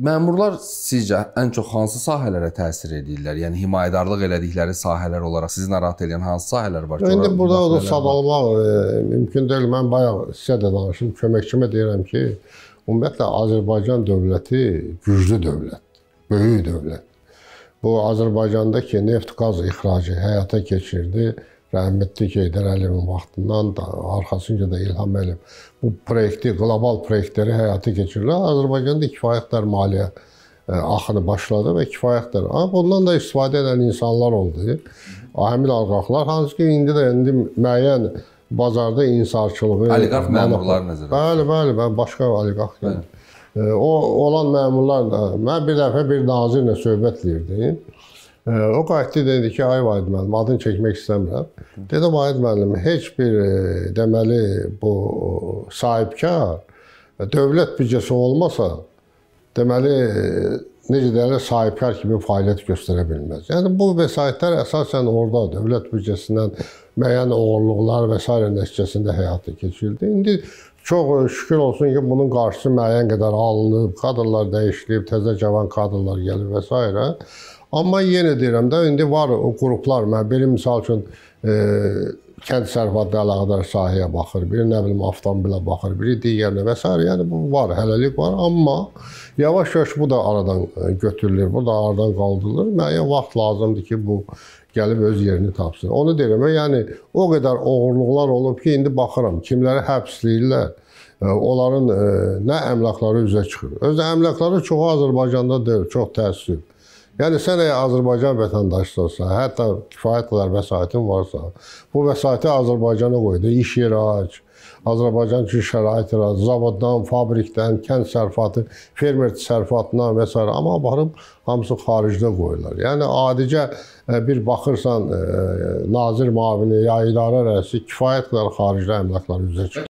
Məmurlar sizcə ən çox hansı sahələrə təsir edirlər? Yəni himayədarlıq elədikləri sahələr olaraq sizi narahat edən hansı sahələr var ki? İndi burada o sadalamaq e, mümkün deyil. Mən bayaq sizə də danışım, köməkçimə deyirəm ki, ümumiyyətlə Azərbaycan dövləti güclü dövlətdir, böyük dövlət. Bu Azərbaycandakı neft-qaz ixracı həyata keçirdi rəhmətli Heydər Əliyevin vaxtından da, arxasınca da İlham Əliyev bu proyekti, qlobal proyektləri həyata keçirirlər. Azərbaycanda kifayət qədər maliyyə e, axını başladı və kifayətdir. Amma bundan da istifadə edən insanlar oldu. Həmin oliqarxlar hansı ki, indi də indi müəyyən bazarda insarçılığı oliqarx məmurlar nəzərdə. Bəli, bəli, bəli, başqa oliqarx yəni. E, o olan məmurlar da mən bir dəfə bir nazirlə söhbət edirdim. O qayıtdı dedi ki, ay Vahid müəllim, adını çəkmək istəmirəm. Dedim Vahid müəllim, heç bir e, deməli bu sahibkar dövlət büdcəsi olmasa deməli e, necə deyirlər, sahibkar kimi fəaliyyət göstərə bilməz. Yəni bu vəsaitlər əsasən orada dövlət büdcəsindən müəyyən oğurluqlar və s. nəticəsində həyata keçirildi. İndi çox şükür olsun ki, bunun qarşısı müəyyən qədər alınıb, kadrlar dəyişilib, təzə cavan kadrlar gəlir və s. Amma yenə deyirəm də, indi var o qruplar, mən belə misal üçün e, kənd sərvətlə əlaqədar sahəyə baxır, biri nə bilim avtomobilə baxır, biri digərinə və s. Yəni bu var, hələlik var, amma yavaş-yavaş bu da aradan e, götürülür, bu da aradan qaldırılır. Müəyyən vaxt lazımdır ki, bu gəlib öz yerini tapsın. Onu deyirəm, yəni o qədər oğurluqlar olub ki, indi baxıram, kimləri həbsləyirlər e, onların e, nə əmlakları üzə çıxır. Öz əmlakları çoxu Azərbaycanda deyil, çox təəssüf. Yəni sən əgər Azərbaycan vətəndaşısan, hətta kifayət qədər vəsaitin varsa, bu vəsaiti Azərbaycana qoy da, iş yeri aç. Azərbaycan üçün şərait yarat, zavoddan, fabrikdən, kənd sərfatı, fermer sərfatından və s. amma baxırım hamısı xaricdə qoyurlar. Yəni adicə e, bir baxırsan e, e, nazir müavini ya idarə rəisi kifayət qədər xaricdə əmlaklar üzə çıxır.